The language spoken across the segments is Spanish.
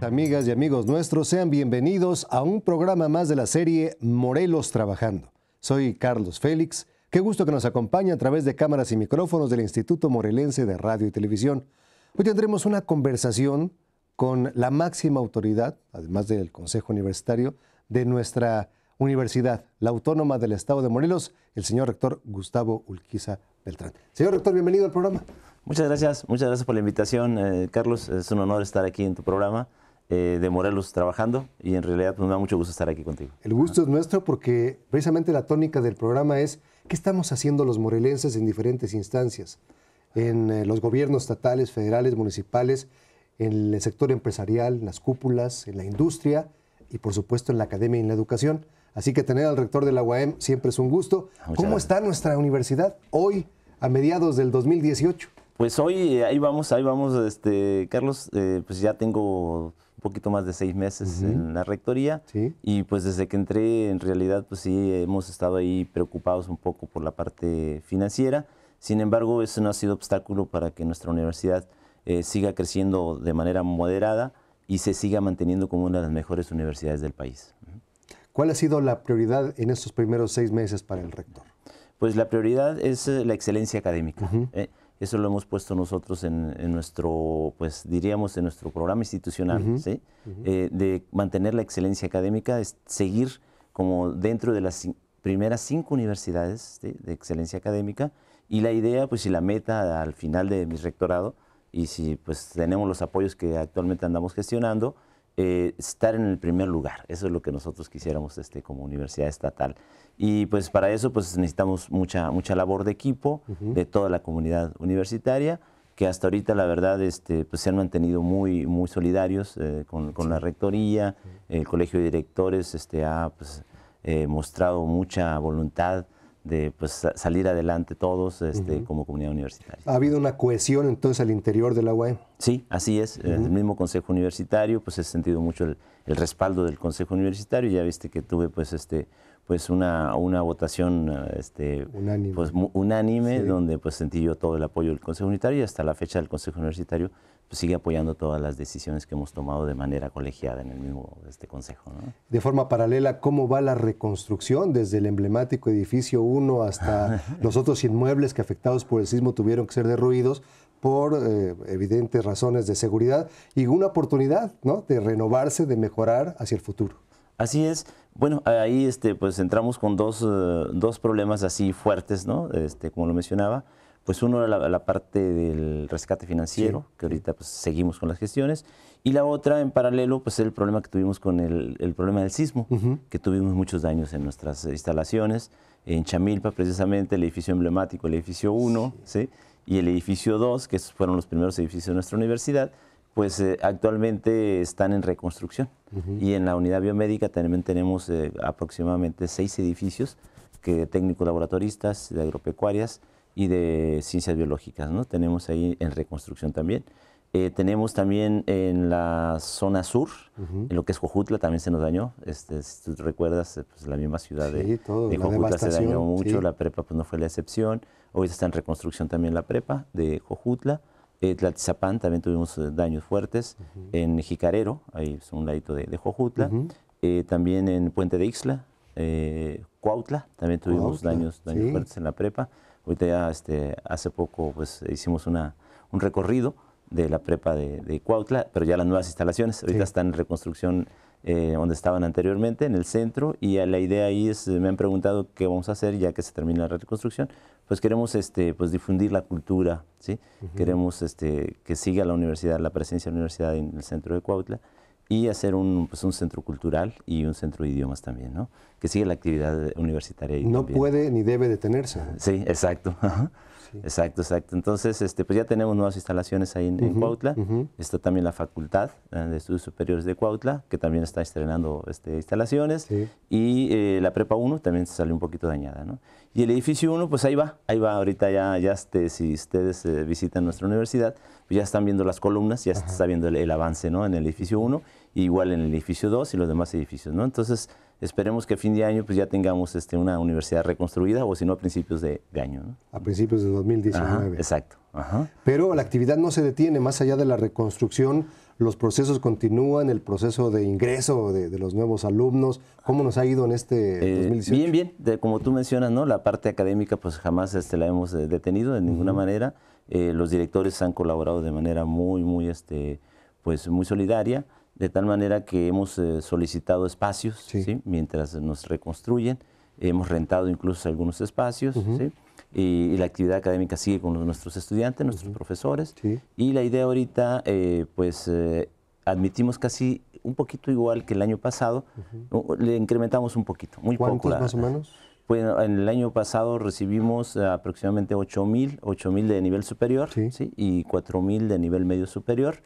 Amigas y amigos nuestros, sean bienvenidos a un programa más de la serie Morelos Trabajando. Soy Carlos Félix. Qué gusto que nos acompañe a través de cámaras y micrófonos del Instituto Morelense de Radio y Televisión. Hoy tendremos una conversación con la máxima autoridad, además del Consejo Universitario, de nuestra universidad, la Autónoma del Estado de Morelos, el señor rector Gustavo Ulquiza Beltrán. Señor rector, bienvenido al programa. Muchas gracias, muchas gracias por la invitación, eh, Carlos. Es un honor estar aquí en tu programa. Eh, de Morelos trabajando y en realidad nos pues, da mucho gusto estar aquí contigo. El gusto es nuestro porque precisamente la tónica del programa es qué estamos haciendo los morelenses en diferentes instancias, en eh, los gobiernos estatales, federales, municipales, en el sector empresarial, en las cúpulas, en la industria y por supuesto en la academia y en la educación. Así que tener al rector de la UAM siempre es un gusto. Ah, ¿Cómo está nuestra universidad hoy, a mediados del 2018? Pues hoy, eh, ahí vamos, ahí vamos, este, Carlos, pues ya tengo un poquito más de seis meses en la rectoría y pues desde que entré en realidad pues sí hemos estado ahí preocupados un poco por la parte financiera, sin embargo eso no ha sido obstáculo para que nuestra universidad eh, siga creciendo de manera moderada y se siga manteniendo como una de las mejores universidades del país. ¿Cuál ha sido la prioridad en estos primeros seis meses para el rector? Pues la prioridad es eh, la excelencia académica. Eso lo hemos puesto nosotros en, nuestro, pues diríamos, en nuestro programa institucional, eh, de mantener la excelencia académica, de seguir como dentro de las primeras cinco universidades de excelencia académica y la idea, pues y la meta al final de mi rectorado, y si pues tenemos los apoyos que actualmente andamos gestionando, eh, estar en el primer lugar. Eso es lo que nosotros quisiéramos este, como universidad estatal. Y pues para eso pues necesitamos mucha, mucha labor de equipo de toda la comunidad universitaria que hasta ahorita la verdad este, pues, se han mantenido muy, muy solidarios eh, con, con la rectoría, el colegio de directores este, ha pues, eh, mostrado mucha voluntad de pues, salir adelante todos este, como comunidad universitaria. ¿Ha habido una cohesión entonces al interior de la UAM? Sí, así es. El mismo Consejo Universitario, pues he sentido mucho el, respaldo del Consejo Universitario. Ya viste que tuve pues, este, pues una, una votación este, unánime, pues, unánime donde pues, sentí yo todo el apoyo del Consejo Universitario y hasta la fecha del Consejo Universitario pues, sigue apoyando todas las decisiones que hemos tomado de manera colegiada en el mismo este consejo. ¿no? De forma paralela, ¿cómo va la reconstrucción desde el emblemático edificio 1 hasta los otros inmuebles que afectados por el sismo tuvieron que ser derruidos por eh, evidentes razones de seguridad y una oportunidad ¿no? de renovarse, de mejorar hacia el futuro? Así es. Bueno, ahí este, pues entramos con dos, eh, dos problemas así fuertes, ¿no? Este, como lo mencionaba. Pues uno era la, parte del rescate financiero, que ahorita pues, seguimos con las gestiones, y la otra en paralelo, pues el problema que tuvimos con el, problema del sismo, que tuvimos muchos daños en nuestras instalaciones, en Chamilpa precisamente, el edificio emblemático, el edificio 1, sí. y el edificio 2, que fueron los primeros edificios de nuestra universidad, pues eh, actualmente están en reconstrucción. Y en la unidad biomédica también tenemos eh, aproximadamente seis edificios que técnicos laboratoristas, de agropecuarias, y de ciencias biológicas, ¿no? Tenemos ahí en reconstrucción también. Eh, tenemos también en la zona sur, en lo que es Cojutla, también se nos dañó. Este, si tú recuerdas, eh, pues, la misma ciudad de, se dañó mucho, la prepa pues, no fue la excepción. Hoy está en reconstrucción también la prepa de Cojutla. Eh, Tlatizapán también tuvimos daños fuertes. En Jicarero, ahí es un ladito de, de Jojutla. también en Puente de Ixla, Cuautla, también tuvimos daños, fuertes en la prepa. Ahorita ya este, hace poco pues, hicimos una, un recorrido de la prepa de, Cuautla, pero ya las nuevas instalaciones. Ahorita están en reconstrucción eh, donde estaban anteriormente, en el centro, y la idea ahí es, eh, me han preguntado qué vamos a hacer ya que se termina la reconstrucción, pues queremos este, pues difundir la cultura, ¿sí? queremos este, que siga la universidad, la presencia de la universidad en el centro de Cuautla, y hacer un, pues, un centro cultural y un centro de idiomas también, ¿no? Que sigue la actividad universitaria. Ahí no puede ni debe detenerse. Sí, exacto. Exacto, exacto. Entonces, este, pues ya tenemos nuevas instalaciones ahí en, Cuautla. Está también la Facultad eh, de Estudios Superiores de Cuautla, que también está estrenando este, instalaciones. Y eh, la Prepa 1 también se salió un poquito dañada. ¿no? Y el edificio 1, pues ahí va, ahí va. Ahorita ya, ya este, si ustedes eh, visitan nuestra universidad, pues ya están viendo las columnas, ya está viendo el, el avance ¿no? en el edificio 1 igual en el edificio 2 y los demás edificios, ¿no? Entonces, esperemos que a fin de año pues ya tengamos este, una universidad reconstruida o si no a principios de, año. ¿no? A principios de 2019. exacto. Pero la actividad no se detiene, más allá de la reconstrucción, los procesos continúan, el proceso de ingreso de, los nuevos alumnos, ¿cómo nos ha ido en este eh, Bien, bien, como tú mencionas, ¿no? la parte académica pues jamás este, la hemos eh, detenido de ninguna manera, eh, los directores han colaborado de manera muy, muy, este, pues, muy solidaria de tal manera que hemos eh, solicitado espacios mientras nos reconstruyen, hemos rentado incluso algunos espacios. y, la actividad académica sigue con nuestros estudiantes, nuestros profesores. Y la idea ahorita, eh, pues eh, admitimos casi un poquito igual que el año pasado, le incrementamos un poquito, muy poco. más o menos? Bueno, en el año pasado recibimos eh, aproximadamente mil, 8.000, mil de nivel superior sí. y 4.000 de nivel medio superior.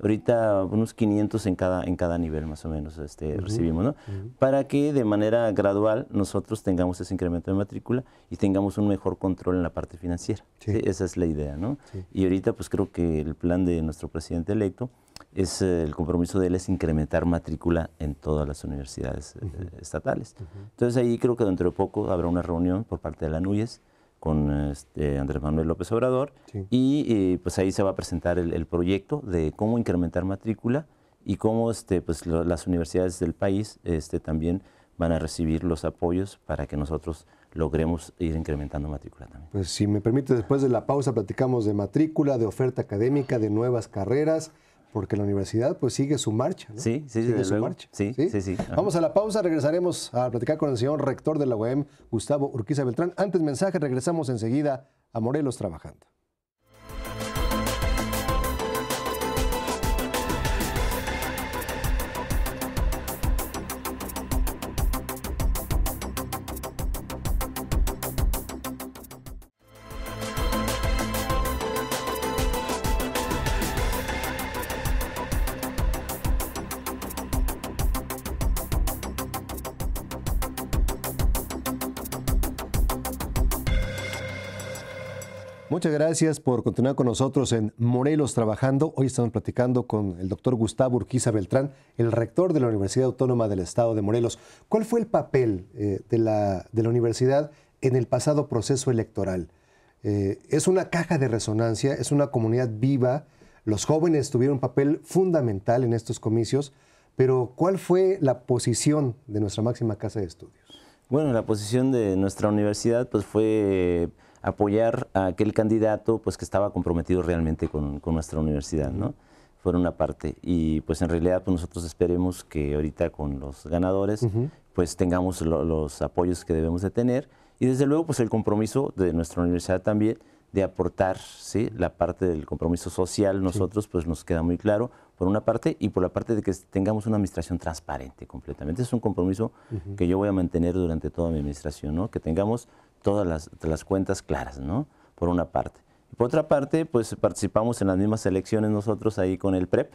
Ahorita unos 500 en cada, en cada nivel más o menos este, recibimos, ¿no? Para que de manera gradual nosotros tengamos ese incremento de matrícula y tengamos un mejor control en la parte financiera. Esa es la idea, ¿no? Y ahorita pues creo que el plan de nuestro presidente electo es eh, el compromiso de él es incrementar matrícula en todas las universidades eh, estatales. Entonces ahí creo que dentro de poco habrá una reunión por parte de la NUYES con este, Andrés Manuel López Obrador y eh, pues ahí se va a presentar el, proyecto de cómo incrementar matrícula y cómo este, pues, las universidades del país este, también van a recibir los apoyos para que nosotros logremos ir incrementando matrícula también. Pues si me permite, después de la pausa platicamos de matrícula, de oferta académica, de nuevas carreras porque la universidad pues sigue su marcha. ¿no? Sí, sí, sigue su marcha. Vamos a la pausa, regresaremos a platicar con el señor rector de la UEM, Gustavo Urquiza Beltrán. Antes mensaje, regresamos enseguida a Morelos Trabajando. Muchas gracias por continuar con nosotros en Morelos Trabajando. Hoy estamos platicando con el doctor Gustavo Urquiza Beltrán, el rector de la Universidad Autónoma del Estado de Morelos. ¿Cuál fue el papel eh, de, la, universidad en el pasado proceso electoral? Eh, es una caja de resonancia, es una comunidad viva. Los jóvenes tuvieron un papel fundamental en estos comicios, pero ¿cuál fue la posición de nuestra máxima casa de estudios? Bueno, la posición de nuestra universidad pues fue apoyar a aquel candidato pues, que estaba comprometido realmente con, nuestra universidad, ¿no? Fueron una parte. Y pues en realidad pues, nosotros esperemos que ahorita con los ganadores pues tengamos los apoyos que debemos de tener y desde luego pues el compromiso de nuestra universidad también de aportar ¿sí? la parte del compromiso social, nosotros pues nos queda muy claro, por una parte, y por la parte de que tengamos una administración transparente completamente. Es un compromiso que yo voy a mantener durante toda mi administración, ¿no? que tengamos todas las, cuentas claras, ¿no? Por una parte. Por otra parte, pues participamos en las mismas elecciones nosotros ahí con el PREP,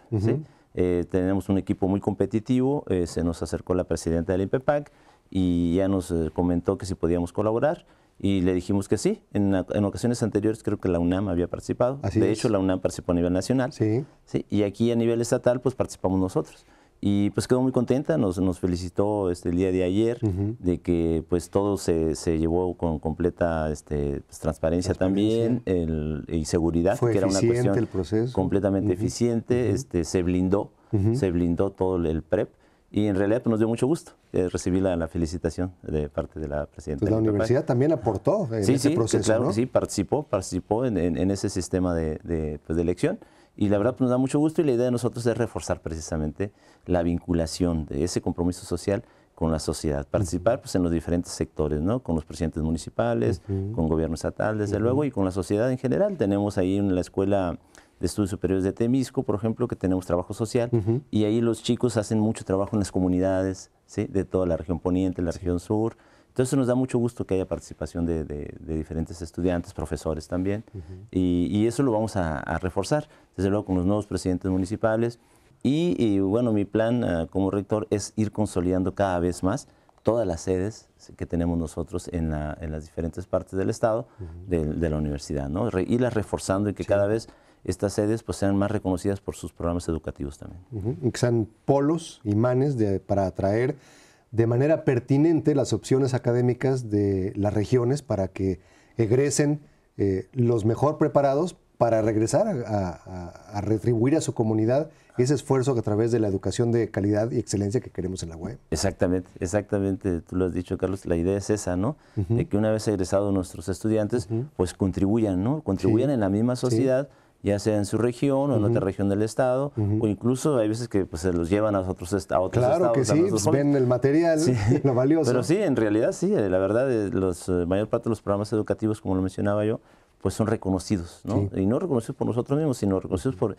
eh, tenemos un equipo muy competitivo, eh, se nos acercó la presidenta del INPEPAC y ya nos eh, comentó que si podíamos colaborar y le dijimos que sí. En, ocasiones anteriores creo que la UNAM había participado. de hecho, la UNAM participó a nivel nacional. Sí. Y aquí a nivel estatal, pues participamos nosotros. Y pues quedó muy contenta, nos, felicitó este, el día de ayer, de que pues todo se, llevó con completa este, pues, transparencia, también el, y seguridad, que era una cuestión completamente eficiente, este, se blindó, se blindó todo el PREP y en realidad pues, nos dio mucho gusto eh, recibir la, felicitación de parte de la presidenta. Pues, la universidad también aportó en sí, ese proceso, Sí, participó, participó en, ese sistema de, de elección y la verdad pues, nos da mucho gusto y la idea de nosotros es reforzar precisamente la vinculación de ese compromiso social con la sociedad, participar pues, en los diferentes sectores, ¿no? con los presidentes municipales, con gobierno estatal, desde luego, y con la sociedad en general. Tenemos ahí en la escuela de estudios superiores de Temisco, por ejemplo, que tenemos trabajo social, y ahí los chicos hacen mucho trabajo en las comunidades ¿sí? de toda la región poniente, la región sur, entonces nos da mucho gusto que haya participación de, diferentes estudiantes, profesores también, y, eso lo vamos a, reforzar, desde luego con los nuevos presidentes municipales. Y, bueno, mi plan eh, como rector es ir consolidando cada vez más todas las sedes que tenemos nosotros en, las diferentes partes del Estado de, la universidad, ¿no? Re, irlas reforzando y que cada vez estas sedes pues, sean más reconocidas por sus programas educativos también. Que sean polos, imanes para atraer de manera pertinente las opciones académicas de las regiones para que egresen eh, los mejor preparados para regresar a, retribuir a su comunidad ese esfuerzo que a través de la educación de calidad y excelencia que queremos en la web. Exactamente, exactamente, tú lo has dicho Carlos, la idea es esa, ¿no? De que una vez egresados nuestros estudiantes, pues contribuyan, ¿no? Contribuyan en la misma sociedad ya sea en su región o en otra región del estado, o incluso hay veces que pues, se los llevan a otros, estados. Claro que sí, pues, ven el material, lo valioso. Pero sí, en realidad sí, eh, la verdad, eh, los, la eh, mayor parte de los programas educativos, como lo mencionaba yo, pues son reconocidos, ¿no? Y no reconocidos por nosotros mismos, sino reconocidos por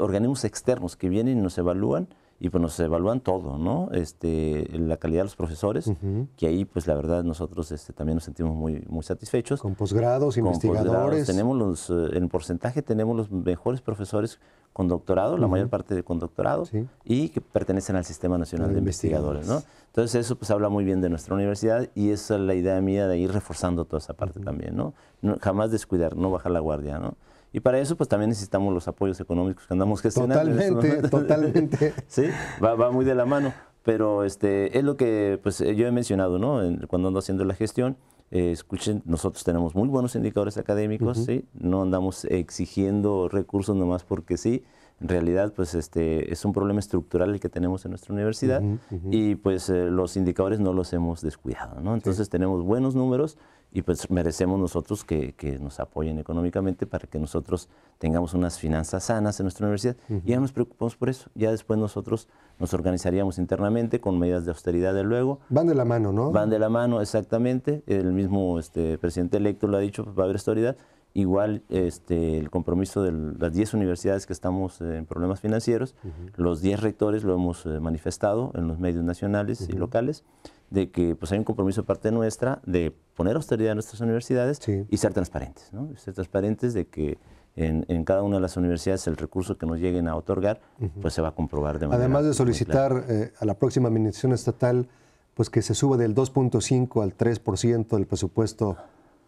organismos externos que vienen y nos evalúan y pues nos evalúan todo, ¿no? Este, la calidad de los profesores, que ahí pues la verdad nosotros este, también nos sentimos muy, muy satisfechos. Con posgrados, investigadores. tenemos eh, en porcentaje tenemos los mejores profesores con doctorado, la mayor parte de con doctorado, y que pertenecen al Sistema Nacional de Investigadores, ¿no? Entonces eso pues habla muy bien de nuestra universidad y es la idea mía de ir reforzando toda esa parte también, ¿no? Jamás descuidar, no bajar la guardia, ¿no? Y para eso, pues también necesitamos los apoyos económicos que andamos gestionando. Este totalmente, totalmente. sí, va, muy de la mano. Pero este, es lo que pues, eh, yo he mencionado, ¿no? cuando ando haciendo la gestión, eh, escuchen, nosotros tenemos muy buenos indicadores académicos, ¿sí? No andamos exigiendo recursos nomás porque sí. En realidad, pues este es un problema estructural el que tenemos en nuestra universidad y pues eh, los indicadores no los hemos descuidado, ¿no? Entonces tenemos buenos números y pues merecemos nosotros que, nos apoyen económicamente para que nosotros tengamos unas finanzas sanas en nuestra universidad. Y ya nos preocupamos por eso. Ya después nosotros nos organizaríamos internamente con medidas de austeridad de luego. Van de la mano, ¿no? Van de la mano, exactamente. El mismo este, presidente electo lo ha dicho, pues, va a haber austeridad. Igual este, el compromiso de las 10 universidades que estamos en problemas financieros, los 10 rectores lo hemos eh, manifestado en los medios nacionales y locales de que pues, hay un compromiso de parte nuestra de poner austeridad en nuestras universidades y ser transparentes, ¿no? Ser transparentes de que en, cada una de las universidades el recurso que nos lleguen a otorgar, pues se va a comprobar de manera Además de solicitar eh, a la próxima administración estatal, pues que se suba del 2.5 al 3% del presupuesto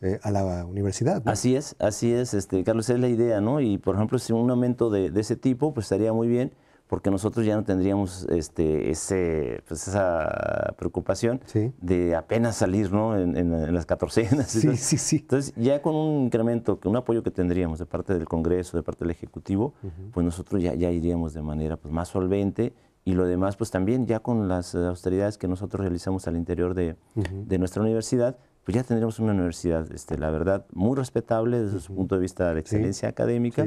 eh, a la universidad. Así es, así es, este, Carlos, es la idea, ¿no? Y por ejemplo, si un aumento de, de ese tipo, pues estaría muy bien porque nosotros ya no tendríamos este, ese, pues, esa preocupación de apenas salir ¿no? en, las catorcenas. Entonces, ya con un incremento, un apoyo que tendríamos de parte del Congreso, de parte del Ejecutivo, pues nosotros ya, iríamos de manera pues, más solvente y lo demás, pues también ya con las austeridades que nosotros realizamos al interior de, nuestra universidad, pues ya tendríamos una universidad, este, la verdad, muy respetable desde su punto de vista de excelencia académica.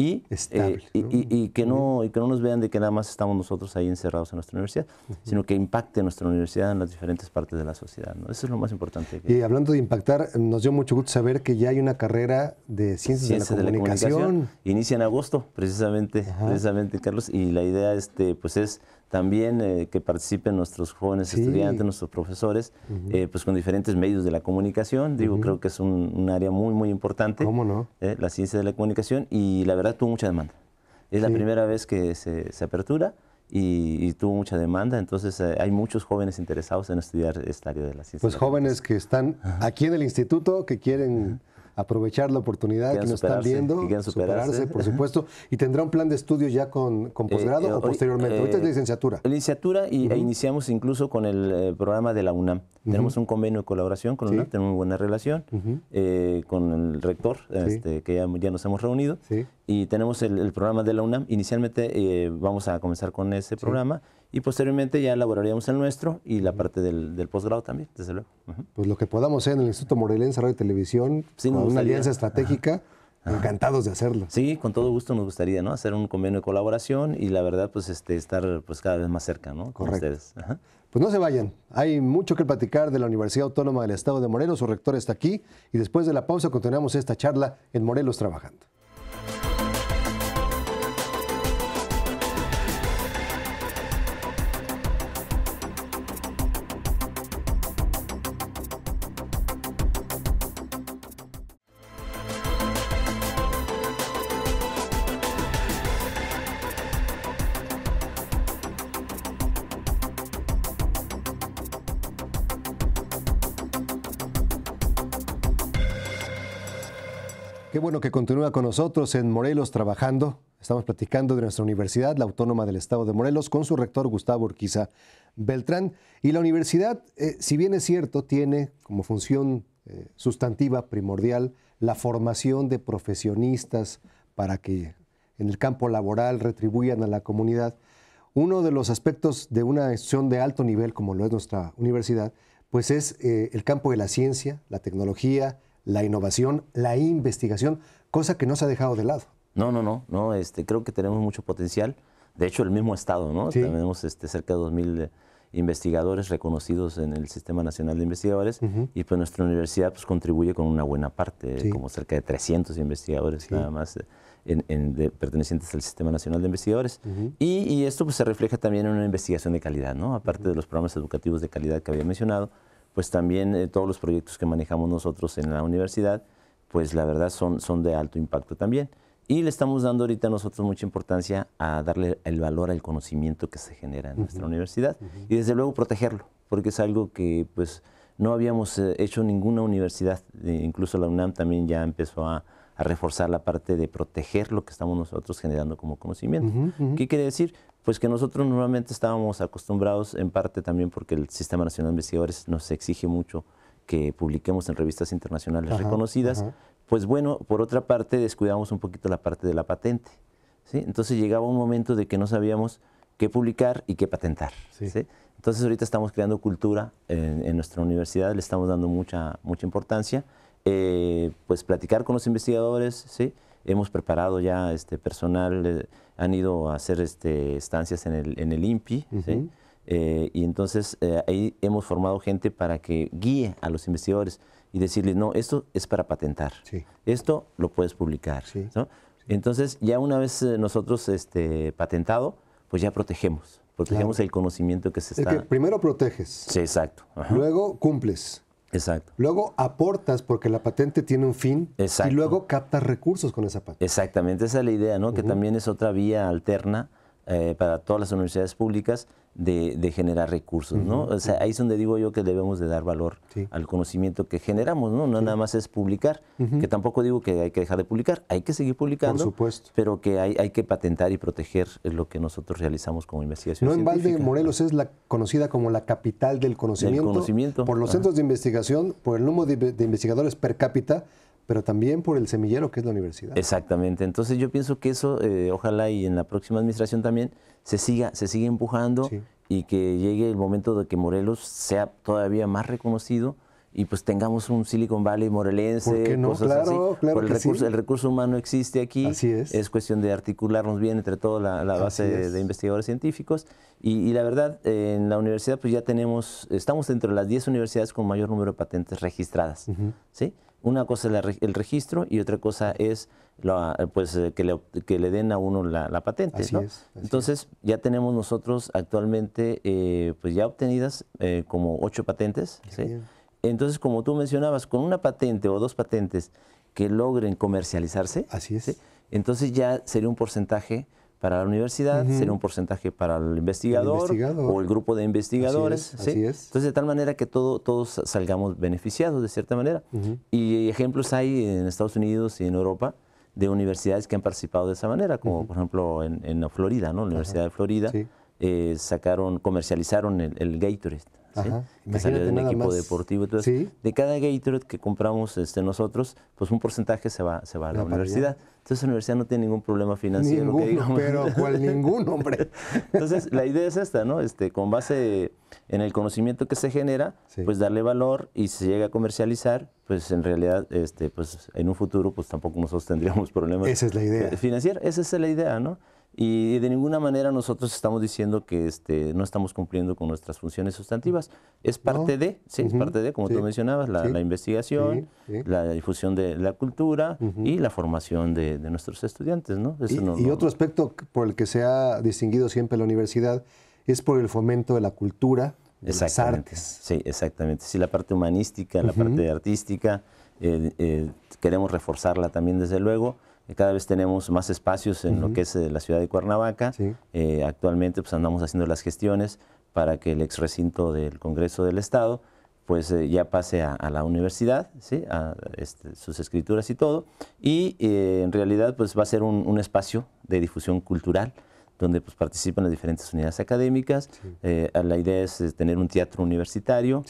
Eh, y, y, que no, y que no nos vean de que nada más estamos nosotros ahí encerrados en nuestra universidad, sino que impacte nuestra universidad en las diferentes partes de la sociedad. ¿no? Eso es lo más importante. Y hablando de impactar, nos dio mucho gusto saber que ya hay una carrera de ciencias, de, la comunicación. Inicia en agosto, precisamente, precisamente, Carlos, y la idea este, pues es también eh, que participen nuestros jóvenes estudiantes, nuestros profesores, eh, pues con diferentes medios de la comunicación. Digo, creo que es un, área muy, muy importante. ¿Cómo no? Eh, la ciencia de la comunicación y la verdad tuvo mucha demanda. Es la primera vez que se, apertura. Y, tuvo mucha demanda, entonces hay muchos jóvenes interesados en estudiar esta área de la ciencia. Pues jóvenes que están aquí en el instituto, que quieren aprovechar la oportunidad que nos están viendo, superarse. superarse, por supuesto, y tendrá un plan de estudios ya con, eh, posgrado eh, o posteriormente. Ahorita es eh, licenciatura. Licenciatura y e iniciamos incluso con el programa de la UNAM. Tenemos un convenio de colaboración con la UNAM, tenemos una buena relación con el rector, este, que ya, ya, nos hemos reunido. Sí y tenemos el, programa de la UNAM. Inicialmente eh, vamos a comenzar con ese programa y posteriormente ya elaboraríamos el nuestro y la parte del, posgrado también, desde luego. Pues lo que podamos hacer en el Instituto Morelense Radio y Televisión, con una alianza estratégica. Encantados de hacerlo. Sí, con todo gusto nos gustaría, ¿no? Hacer un convenio de colaboración y la verdad, pues este, estar pues, cada vez más cerca, ¿no? Con ustedes. Pues no se vayan. Hay mucho que platicar de la Universidad Autónoma del Estado de Morelos. Su rector está aquí y después de la pausa continuamos esta charla en Morelos Trabajando. Qué bueno que continúa con nosotros en Morelos trabajando. Estamos platicando de nuestra universidad, la Autónoma del Estado de Morelos, con su rector Gustavo Urquiza Beltrán. Y la universidad, eh, si bien es cierto, tiene como función eh, sustantiva primordial la formación de profesionistas para que en el campo laboral retribuyan a la comunidad. Uno de los aspectos de una institución de alto nivel, como lo es nuestra universidad, pues es eh, el campo de la ciencia, la tecnología, la innovación, la investigación, cosa que no se ha dejado de lado. No, no, no, no este, creo que tenemos mucho potencial. De hecho, el mismo Estado, ¿no? Tenemos este, cerca de 2.000 eh, investigadores reconocidos en el Sistema Nacional de Investigadores y pues nuestra universidad pues, contribuye con una buena parte, eh, como cerca de 300 investigadores nada más eh, pertenecientes al Sistema Nacional de Investigadores. y, esto pues, se refleja también en una investigación de calidad, ¿no? aparte de los programas educativos de calidad que había mencionado, pues también eh, todos los proyectos que manejamos nosotros en la universidad, pues la verdad son, son de alto impacto también. Y le estamos dando ahorita nosotros mucha importancia a darle el valor al conocimiento que se genera en nuestra universidad y desde luego protegerlo, porque es algo que pues no habíamos eh, hecho ninguna universidad, eh, incluso la UNAM también ya empezó a, reforzar la parte de proteger lo que estamos nosotros generando como conocimiento. ¿Qué quiere decir? Pues que nosotros normalmente estábamos acostumbrados, en parte también porque el Sistema Nacional de Investigadores nos exige mucho que publiquemos en revistas internacionales reconocidas, pues bueno, por otra parte descuidamos un poquito la parte de la patente. Entonces llegaba un momento de que no sabíamos qué publicar y qué patentar. Entonces ahorita estamos creando cultura en, nuestra universidad, le estamos dando mucha, mucha importancia, eh, pues platicar con los investigadores, ¿sí? Hemos preparado ya este personal, eh, han ido a hacer este, estancias en el, en el INPI, eh, y entonces eh, ahí hemos formado gente para que guíe a los investigadores y decirles, no, esto es para patentar, esto lo puedes publicar. Entonces ya una vez nosotros este, patentado, pues ya protegemos, protegemos el conocimiento que se está... primero proteges. Sí, exacto. Luego cumples. Exacto. Luego aportas porque la patente tiene un fin y luego captas recursos con esa patente. Exactamente, esa es la idea, ¿no? Que también es otra vía alterna eh, para todas las universidades públicas de, generar recursos, ¿no? O sea, ahí es donde digo yo que debemos de dar valor al conocimiento que generamos, ¿no? No nada más es publicar, que tampoco digo que hay que dejar de publicar, hay que seguir publicando, Por supuesto. pero que hay, que patentar y proteger lo que nosotros realizamos como investigación. No en de Morelos es la conocida como la capital del conocimiento, por los centros de investigación, por el número de investigadores per cápita pero también por el semillero que es la universidad. Exactamente, entonces yo pienso que eso, eh, ojalá y en la próxima administración también, se siga, se siga empujando y que llegue el momento de que Morelos sea todavía más reconocido y pues tengamos un Silicon Valley morelense, ¿Por qué no? claro, Claro el, que recurso, el recurso humano existe aquí. Así es. Es cuestión de articularnos bien entre toda la, base de, investigadores científicos. Y, la verdad, en la universidad pues ya tenemos, estamos entre las 10 universidades con mayor número de patentes registradas. ¿sí? Una cosa es el registro y otra cosa es la, pues, eh, que, le, den a uno la, patente. Entonces, ya tenemos nosotros actualmente eh, pues ya obtenidas eh, como ocho patentes. Entonces, como tú mencionabas, con una patente o dos patentes que logren comercializarse, así es. entonces ya sería un porcentaje para la universidad, sería un porcentaje para el investigador, o el grupo de investigadores. Entonces, de tal manera que todos salgamos beneficiados de cierta manera. Y ejemplos hay en Estados Unidos y en Europa de universidades que han participado de esa manera, como por ejemplo en, Florida, ¿no? la Universidad de Florida. Eh, sacaron, comercializaron el, el Gatorade que salió de un equipo deportivo. Entonces, de cada Gatorade que compramos este, nosotros, pues un porcentaje se va, a la, universidad. Entonces la universidad no tiene ningún problema financiero. Ninguno, pero cual ningún, hombre. Entonces la idea es esta, ¿no? Este, con base en el conocimiento que se genera, pues darle valor y si se llega a comercializar, pues en realidad, este, pues en un futuro, pues tampoco nosotros tendríamos problemas. Esa es la idea. esa es la idea, ¿no? Y de ninguna manera nosotros estamos diciendo que este, no estamos cumpliendo con nuestras funciones sustantivas. Es parte de, sí, parte de, como tú mencionabas, la, investigación, la difusión de la cultura y la formación de, nuestros estudiantes. ¿no? y, otro aspecto por el que se ha distinguido siempre la universidad es por el fomento de la cultura, de las artes. Sí, exactamente. Sí, la parte humanística, la parte artística, eh, eh, queremos reforzarla también, desde luego eh, cada vez tenemos más espacios en lo que es eh, la ciudad de Cuernavaca. Eh, actualmente pues, andamos haciendo las gestiones para que el ex recinto del Congreso del Estado pues ya pase a, la universidad, a este, sus escrituras y todo. Y en realidad pues va a ser un, espacio de difusión cultural donde pues, participan las diferentes unidades académicas. la idea es, tener un teatro universitario,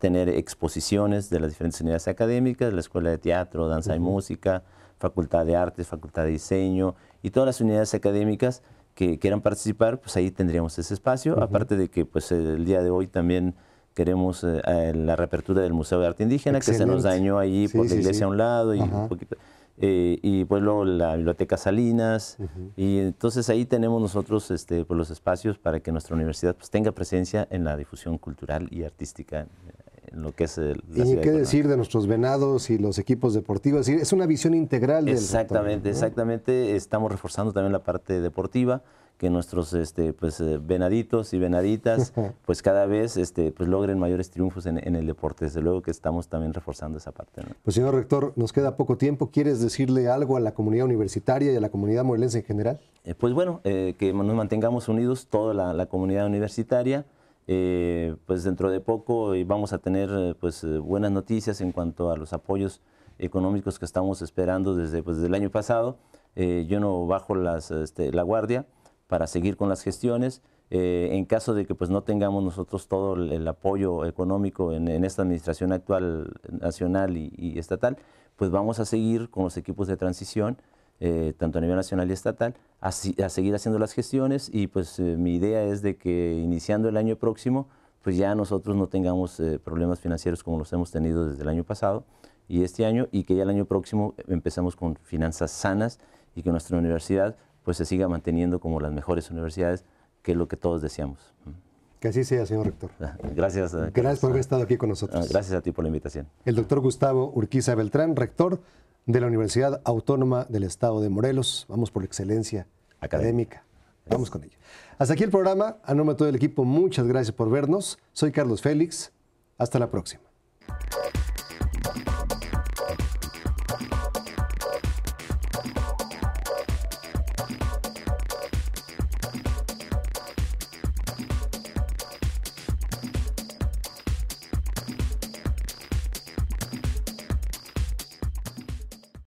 tener exposiciones de las diferentes unidades académicas, la escuela de teatro, danza y música, Facultad de Artes, Facultad de Diseño y todas las unidades académicas que quieran participar, pues ahí tendríamos ese espacio, aparte de que pues el día de hoy también queremos eh, la reapertura del Museo de Arte Indígena, que se nos dañó ahí, por la iglesia a un lado y eh, y pues luego la Biblioteca Salinas, y entonces ahí tenemos nosotros este, pues los espacios para que nuestra universidad pues, tenga presencia en la difusión cultural y artística lo que es el, Y qué decir de nuestros venados y los equipos deportivos, es una visión integral del Exactamente, exactamente, estamos reforzando también la parte deportiva que nuestros este, pues, eh, venaditos y venaditas pues cada vez este, pues, logren mayores triunfos en, el deporte. Desde luego que estamos también reforzando esa parte. Pues señor rector, nos queda poco tiempo. ¿Quieres decirle algo a la comunidad universitaria y a la comunidad morelense en general? Eh, pues bueno, eh, que nos mantengamos unidos toda la comunidad universitaria. Eh, pues dentro de poco eh, vamos a tener eh, pues, buenas noticias en cuanto a los apoyos económicos que estamos esperando desde, pues, el año pasado. yo no bajo este, la guardia para seguir con las gestiones. en caso de que pues, no tengamos nosotros todo el, apoyo económico en, esta administración actual nacional y, estatal, pues vamos a seguir con los equipos de transición eh, tanto a nivel nacional y estatal, a, seguir haciendo las gestiones y pues eh, mi idea es de que iniciando el año próximo, pues ya nosotros no tengamos eh, problemas financieros como los hemos tenido desde el año pasado y este año y que ya el año próximo empezamos con finanzas sanas y que nuestra universidad pues se siga manteniendo como las mejores universidades, que es lo que todos deseamos. Que así sea, señor rector. Ah, gracias. Gracias por haber ah, estado aquí con nosotros. Ah, gracias a ti por la invitación. El doctor Gustavo Urquiza Beltrán, rector de la Universidad Autónoma del Estado de Morelos. Vamos por excelencia académica. Vamos con ello. Hasta aquí el programa. A nombre de todo el equipo, muchas gracias por vernos. Soy Carlos Félix. Hasta la próxima.